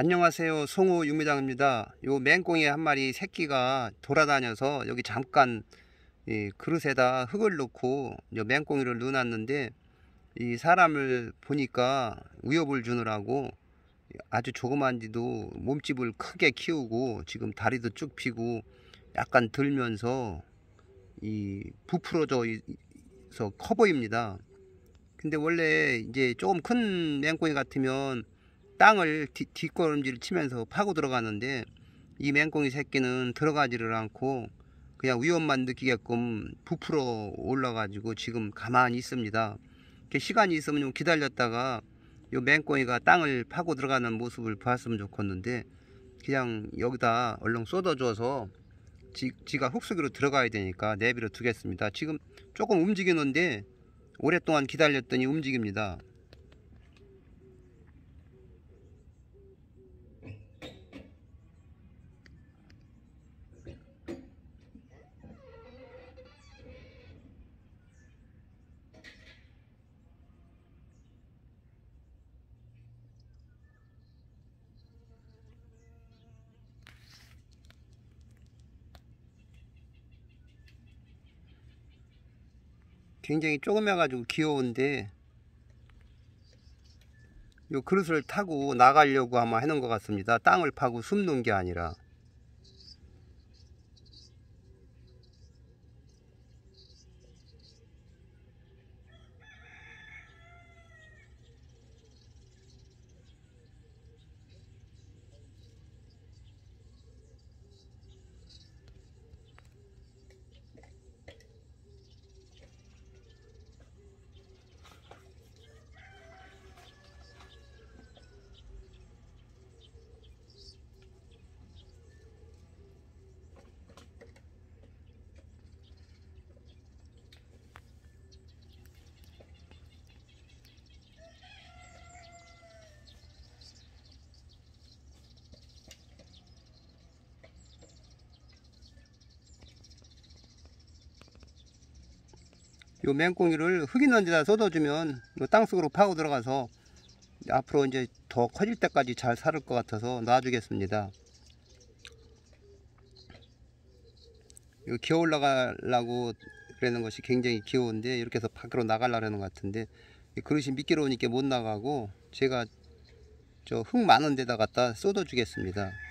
안녕하세요 송우 유미장입니다 요 맹꽁이 한 마리 새끼가 돌아다녀서 여기 잠깐 그릇에다 흙을 넣고 요 맹꽁이를 넣어놨는데 이 사람을 보니까 위협을 주느라고 아주 조그만지도 몸집을 크게 키우고 지금 다리도 쭉 피고 약간 들면서 이 부풀어져 있어 커 보입니다 근데 원래 이제 조금 큰 맹꽁이 같으면 땅을 뒷, 걸음질 치면서 파고 들어가는데 이 맹꽁이 새끼는 들어가지를 않고 그냥 위험만 느끼게끔 부풀어 올라가지고 지금 가만히 있습니다. 시간이 있으면 좀 기다렸다가 이 맹꽁이가 땅을 파고 들어가는 모습을 봤으면 좋겠는데 그냥 여기다 얼렁 쏟아줘서 지, 지가 흙속으로 들어가야 되니까 내비로 두겠습니다. 지금 조금 움직이는데 오랫동안 기다렸더니 움직입니다. 굉장히 조그매가지고 귀여운데 요 그릇을 타고 나가려고 아마 해놓은 것 같습니다. 땅을 파고 숨는 게 아니라 요 맹꽁이를 흙인넣지 데다 쏟아주면 땅속으로 파고 들어가서 앞으로 이제 더 커질 때까지 잘 살을 것 같아서 놔주겠습니다. 이 기어 올라가려고 그러는 것이 굉장히 귀여운데 이렇게 해서 밖으로 나가려는 것 같은데 그릇이 미끄러우니까 못 나가고 제가 저 흙 많은 데다 갖다 쏟아주겠습니다.